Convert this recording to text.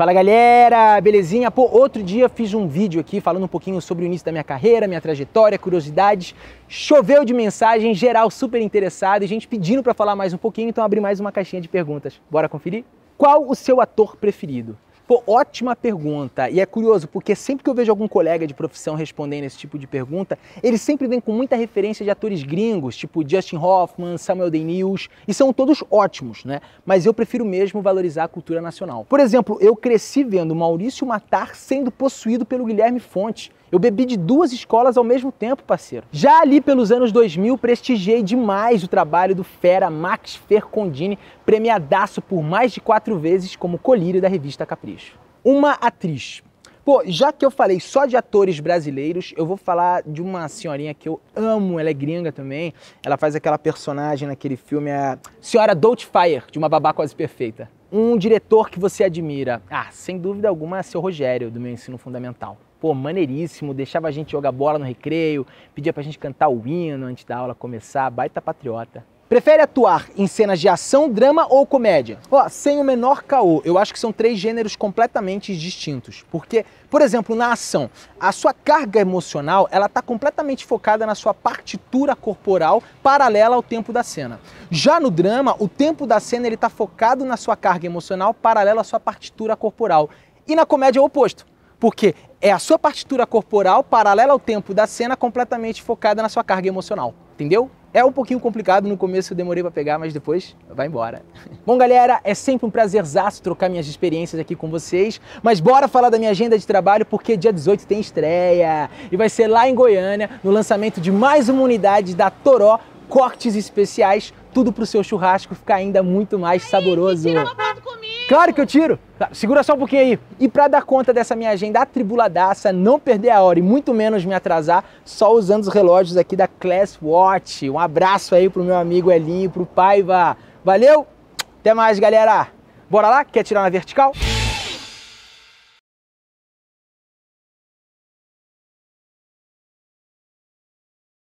Fala galera, belezinha? Pô, outro dia fiz um vídeo aqui falando um pouquinho sobre o início da minha carreira, minha trajetória, curiosidades. Choveu de mensagem, geral super interessado e gente pedindo para falar mais um pouquinho, então abri mais uma caixinha de perguntas. Bora conferir? Qual o seu ator preferido? Pô, ótima pergunta. E é curioso, porque sempre que eu vejo algum colega de profissão respondendo esse tipo de pergunta, ele sempre vem com muita referência de atores gringos, tipo Justin Hoffman, Samuel Day-News, e são todos ótimos, né? Mas eu prefiro mesmo valorizar a cultura nacional. Por exemplo, eu cresci vendo Maurício Matar sendo possuído pelo Guilherme Fonte. Eu bebi de duas escolas ao mesmo tempo, parceiro. Já ali pelos anos 2000, prestigiei demais o trabalho do fera Max Fercondini, premiadaço por mais de quatro vezes como colírio da revista Capricho. Uma atriz. Pô, já que eu falei só de atores brasileiros, eu vou falar de uma senhorinha que eu amo, ela é gringa também. Ela faz aquela personagem naquele filme, a Senhora Doubtfire, de Uma Babá Quase Perfeita. Um diretor que você admira? Ah, sem dúvida alguma, é seu Rogério, do meu ensino fundamental pô, maneiríssimo, deixava a gente jogar bola no recreio, pedia pra gente cantar o hino antes da aula começar, baita patriota. Prefere atuar em cenas de ação, drama ou comédia? Ó, sem o menor caô, eu acho que são três gêneros completamente distintos. Porque, por exemplo, na ação, a sua carga emocional, ela tá completamente focada na sua partitura corporal paralela ao tempo da cena. Já no drama, o tempo da cena, ele tá focado na sua carga emocional paralela à sua partitura corporal. E na comédia é o oposto porque é a sua partitura corporal paralela ao tempo da cena completamente focada na sua carga emocional, entendeu? É um pouquinho complicado, no começo eu demorei para pegar, mas depois vai embora. Bom, galera, é sempre um prazerzaço trocar minhas experiências aqui com vocês, mas bora falar da minha agenda de trabalho, porque dia 18 tem estreia e vai ser lá em Goiânia, no lançamento de mais uma unidade da Toró Cortes Especiais, tudo pro seu churrasco ficar ainda muito mais saboroso. comigo. Claro que eu tiro. Tá, segura só um pouquinho aí. E para dar conta dessa minha agenda atribuladaça, não perder a hora e muito menos me atrasar, só usando os relógios aqui da Class Watch. Um abraço aí pro meu amigo Elinho, pro Paiva. Valeu, até mais galera. Bora lá? Quer tirar na vertical?